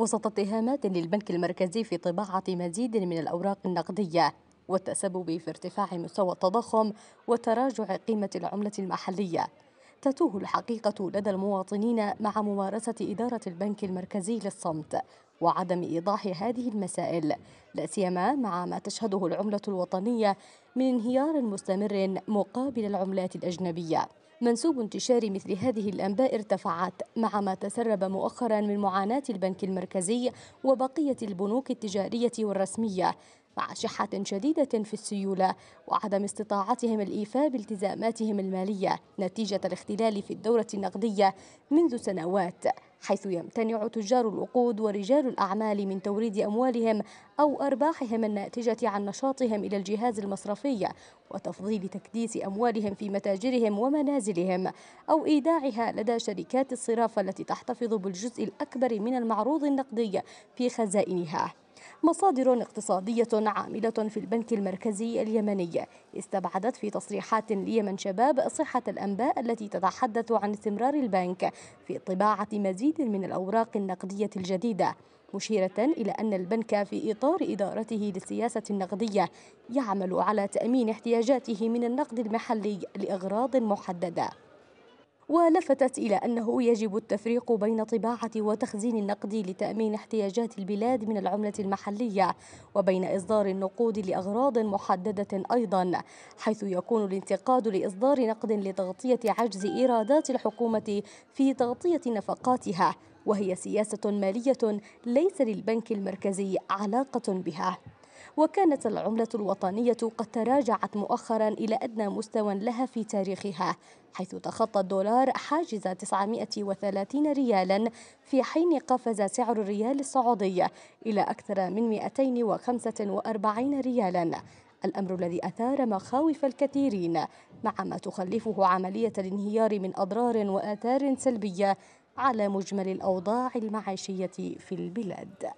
وسط اتهامات للبنك المركزي في طباعة مزيد من الأوراق النقدية والتسبب في ارتفاع مستوى التضخم وتراجع قيمة العملة المحلية تتوه الحقيقة لدى المواطنين مع ممارسة إدارة البنك المركزي للصمت وعدم إيضاح هذه المسائل لا سيما مع ما تشهده العملة الوطنية من انهيار مستمر مقابل العملات الأجنبية منسوب انتشار مثل هذه الأنباء ارتفعت مع ما تسرب مؤخرا من معاناة البنك المركزي وبقية البنوك التجارية والرسمية مع شحة شديدة في السيولة وعدم استطاعتهم الإيفاء بالتزاماتهم المالية نتيجة الاختلال في الدورة النقدية منذ سنوات حيث يمتنع تجار الوقود ورجال الأعمال من توريد أموالهم أو أرباحهم الناتجة عن نشاطهم إلى الجهاز المصرفي وتفضيل تكديس أموالهم في متاجرهم ومنازلهم أو إيداعها لدى شركات الصرافة التي تحتفظ بالجزء الأكبر من المعروض النقدي في خزائنها مصادر اقتصادية عاملة في البنك المركزي اليمني استبعدت في تصريحات ليمن شباب صحة الأنباء التي تتحدث عن استمرار البنك في طباعة مزيد من الأوراق النقدية الجديدة مشيرة إلى أن البنك في إطار إدارته للسياسة النقدية يعمل على تأمين احتياجاته من النقد المحلي لأغراض محددة ولفتت إلى أنه يجب التفريق بين طباعة وتخزين النقد لتأمين احتياجات البلاد من العملة المحلية وبين إصدار النقود لأغراض محددة أيضا حيث يكون الانتقاد لإصدار نقد لتغطية عجز إيرادات الحكومة في تغطية نفقاتها وهي سياسة مالية ليس للبنك المركزي علاقة بها وكانت العملة الوطنية قد تراجعت مؤخرا إلى أدنى مستوى لها في تاريخها حيث تخطى الدولار حاجز 930 ريالا في حين قفز سعر الريال السعودي إلى أكثر من 245 ريالا الأمر الذي أثار مخاوف الكثيرين مع ما تخلفه عملية الانهيار من أضرار وآثار سلبية على مجمل الأوضاع المعيشية في البلاد